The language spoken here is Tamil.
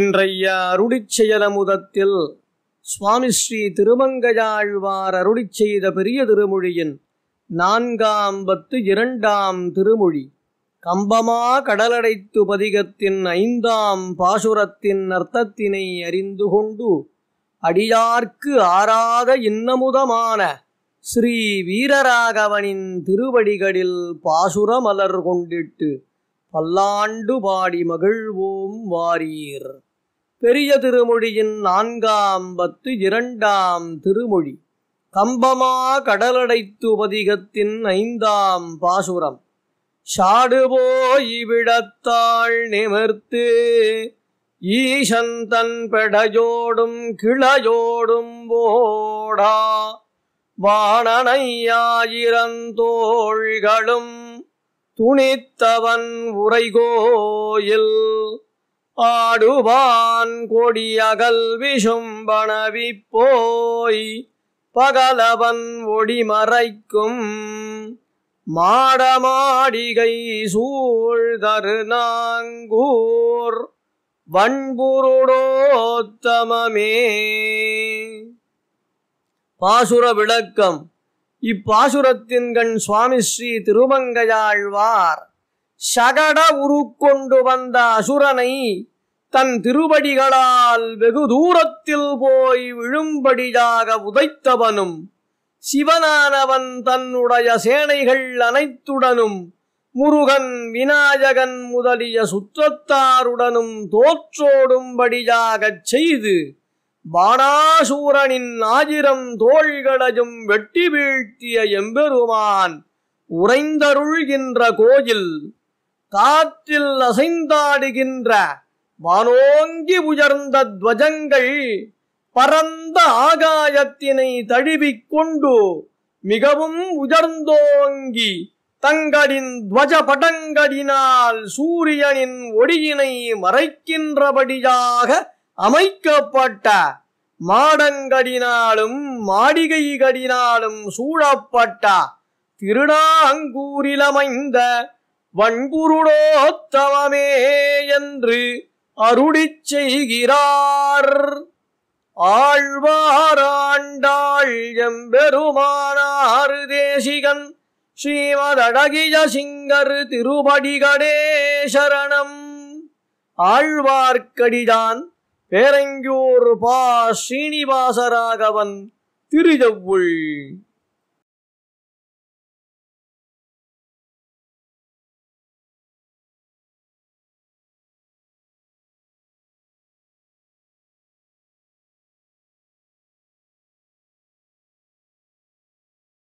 இன்றைய அருளிச்செயலமுதத்தில் சுவாமி ஸ்ரீ திருமங்கையாழ்வார் அருளி செய்த பெரிய திருமொழியின் நான்காம் பத்து இரண்டாம் திருமொழி கம்பமா கடலடைத்து பதிகத்தின் ஐந்தாம் பாசுரத்தின் அர்த்தத்தினை அறிந்து கொண்டு அடியார்க்கு ஆறாத இன்னமுதமான ஸ்ரீ வீரராகவனின் திருவடிகளில் பாசுரமலர் கொண்டிட்டு பல்லாண்டு பாடி மகிழ்வோம் வாரீர் பெரிய திருமொழியின் நான்காம் பத்து இரண்டாம் திருமொழி கம்பமா கடலடைத்து கடலடைத்துபதிகத்தின் ஐந்தாம் பாசுரம் சாடுபோய் விடத்தாள் நிமிர்த்து ஈசன் தன் பெடையோடும் கிளையோடும் போடா வானனையாயிரந்தோள்களும் துணித்தவன் உரைகோயில் ஆடுவான் கொடியகல் விஷும்பணவி போய் பகலவன் ஒடிமறைக்கும் மாடமாடிகை சூழ்தரு நாங்கூர் வண்புருடோத்தமமே பாசுர விளக்கம் இப்பாசுரத்தின்கண் சுவாமி ஸ்ரீ திருமங்கையாழ்வார் சகட உருக்கொண்டு வந்த அசுரனை தன் திருவடிகளால் வெகு தூரத்தில் போய் விழும்படியாக உதைத்தவனும் சிவனானவன் தன்னுடைய சேனைகள் அனைத்துடனும் முருகன் விநாயகன் முதலிய சுற்றத்தாருடனும் தோற்றோடும்படியாகச் செய்து பாணாசூரனின் ஆஜிரம் தோழிகளையும் வெட்டி வீழ்த்திய எம்பெருமான் உறைந்தருள்கின்ற கோயில் காற்றில் அசைந்தாடுகின்ற வானோங்கி உயர்ந்த துவஜங்கள் பரந்த ஆகாயத்தினை தழுவிக்கொண்டு மிகவும் உயர்ந்தோங்கி தங்களின் துவஜ படங்களினால் சூரியனின் ஒடியினை மறைக்கின்றபடியாக அமைக்கப்பட்ட மாடங்கடினாலும் மாடிகைகளினாலும் சூழப்பட்ட திருநாங்கூரிலமைந்த வன்புருடோத்தவமே என்று அருடி செய்கிறார் ஆழ்வாராண்டாள் எம்பெருமானாறு தேசிகன் ஸ்ரீமதழகிய சிங்கர் திருபடிகடே சரணம் ஆழ்வார்க்கடிதான் பேரங்கியூர் பா ஸ்ரீனிவாசராகவன் திருஜவுள்